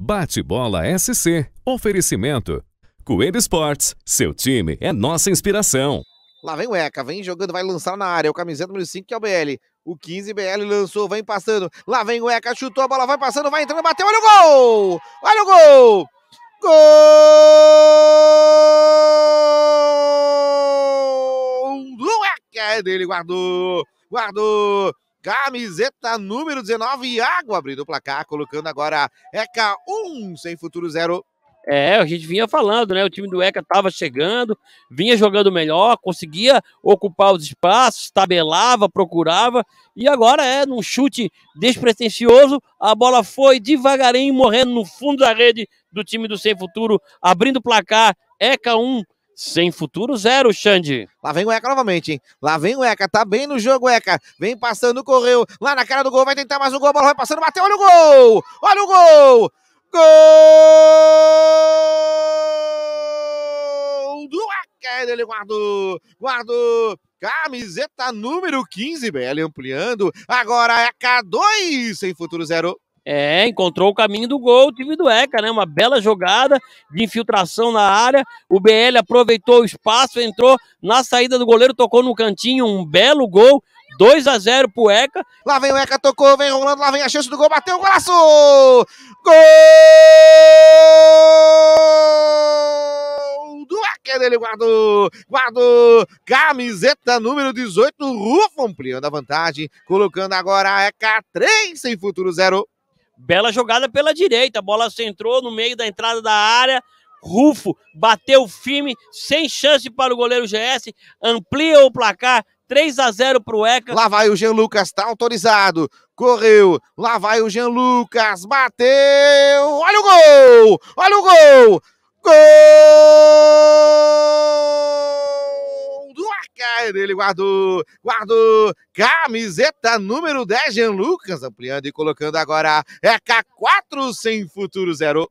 Bate-bola SC. Oferecimento. Coelho Esportes. Seu time é nossa inspiração. Lá vem o Eca, vem jogando, vai lançar na área. É o camiseta número 5 que é o BL. O 15 BL lançou, vem passando. Lá vem o Eca, chutou a bola, vai passando, vai entrando, bateu. Olha o gol! Olha o gol! Gol! Do Eca! É dele, guardou! Guardou! Camiseta número 19, Água abrindo o placar, colocando agora ECA 1, sem futuro 0. É, a gente vinha falando, né? O time do ECA estava chegando, vinha jogando melhor, conseguia ocupar os espaços, tabelava, procurava, e agora é num chute despretensioso, a bola foi devagarinho morrendo no fundo da rede do time do Sem Futuro, abrindo o placar, ECA 1, sem futuro, zero, Xande. Lá vem o Eca novamente, hein? Lá vem o Eca, tá bem no jogo, Eca. Vem passando, correu. Lá na cara do gol, vai tentar mais um gol, a bola vai passando, bateu, olha o gol! Olha o gol! Gol do Eca! É Ele guardou, guardou. Camiseta número 15, BL ampliando. Agora Eca 2, sem futuro, zero. É, encontrou o caminho do gol, o time do ECA, né? Uma bela jogada de infiltração na área. O BL aproveitou o espaço, entrou na saída do goleiro, tocou no cantinho, um belo gol. 2 a 0 pro ECA. Lá vem o ECA, tocou, vem rolando, lá vem a chance do gol, bateu o golaço! Gol! Do ECA, é ele guardou, guardou, camiseta número 18, Rufo ampliando a vantagem, colocando agora a ECA 3 sem futuro 0. Bela jogada pela direita, a bola centrou no meio da entrada da área. Rufo bateu firme, sem chance para o goleiro GS, amplia o placar, 3 a 0 para o ECA. Lá vai o Jean Lucas, está autorizado. Correu, lá vai o Jean Lucas, bateu. Olha o gol! Olha o gol! Gol! dele, guardou, guardou, camiseta número 10, Jean Lucas, ampliando e colocando agora, é K4 sem futuro zero.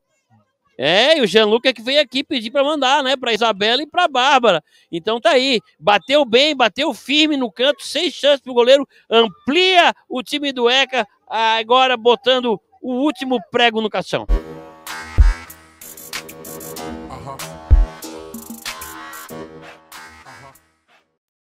É, e o Jean Lucas que veio aqui pedir para mandar, né, para Isabela e para Bárbara. Então tá aí, bateu bem, bateu firme no canto, sem chance pro goleiro, amplia o time do ECA, agora botando o último prego no caixão.